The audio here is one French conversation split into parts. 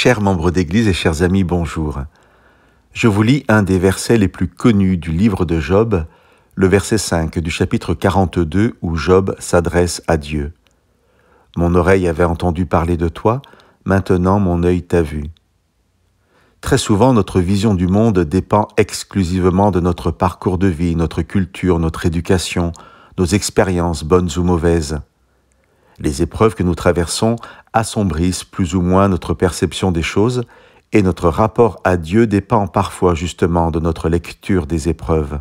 Chers membres d'Église et chers amis, bonjour. Je vous lis un des versets les plus connus du livre de Job, le verset 5 du chapitre 42 où Job s'adresse à Dieu. Mon oreille avait entendu parler de toi, maintenant mon œil t'a vu. Très souvent, notre vision du monde dépend exclusivement de notre parcours de vie, notre culture, notre éducation, nos expériences bonnes ou mauvaises. Les épreuves que nous traversons assombrissent plus ou moins notre perception des choses, et notre rapport à Dieu dépend parfois justement de notre lecture des épreuves.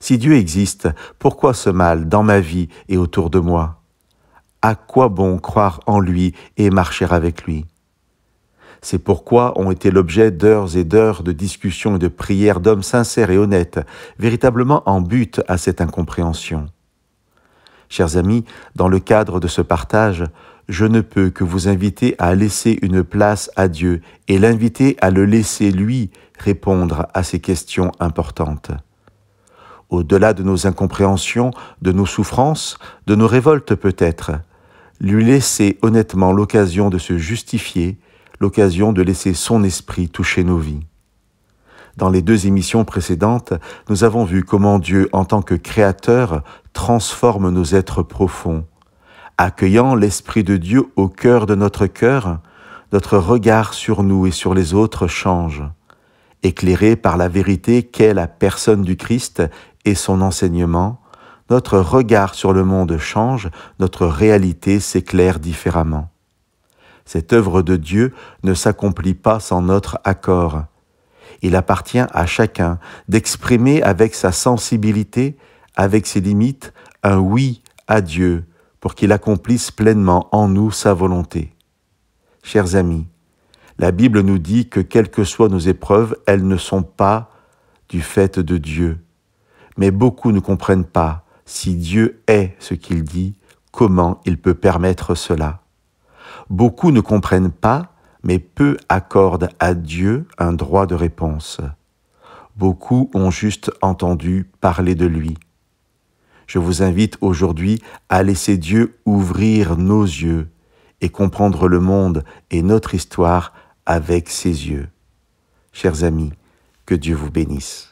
Si Dieu existe, pourquoi ce mal dans ma vie et autour de moi À quoi bon croire en lui et marcher avec lui C'est pourquoi ont été l'objet d'heures et d'heures de discussions et de prières d'hommes sincères et honnêtes, véritablement en but à cette incompréhension. Chers amis, dans le cadre de ce partage, je ne peux que vous inviter à laisser une place à Dieu et l'inviter à le laisser lui répondre à ces questions importantes. Au-delà de nos incompréhensions, de nos souffrances, de nos révoltes peut-être, lui laisser honnêtement l'occasion de se justifier, l'occasion de laisser son esprit toucher nos vies. Dans les deux émissions précédentes, nous avons vu comment Dieu, en tant que Créateur, transforme nos êtres profonds, accueillant l'Esprit de Dieu au cœur de notre cœur, notre regard sur nous et sur les autres change, éclairé par la vérité qu'est la personne du Christ et son enseignement, notre regard sur le monde change, notre réalité s'éclaire différemment. Cette œuvre de Dieu ne s'accomplit pas sans notre accord. Il appartient à chacun d'exprimer avec sa sensibilité avec ses limites, un oui à Dieu pour qu'il accomplisse pleinement en nous sa volonté. Chers amis, la Bible nous dit que quelles que soient nos épreuves, elles ne sont pas du fait de Dieu. Mais beaucoup ne comprennent pas si Dieu est ce qu'il dit, comment il peut permettre cela. Beaucoup ne comprennent pas, mais peu accordent à Dieu un droit de réponse. Beaucoup ont juste entendu parler de lui. Je vous invite aujourd'hui à laisser Dieu ouvrir nos yeux et comprendre le monde et notre histoire avec ses yeux. Chers amis, que Dieu vous bénisse.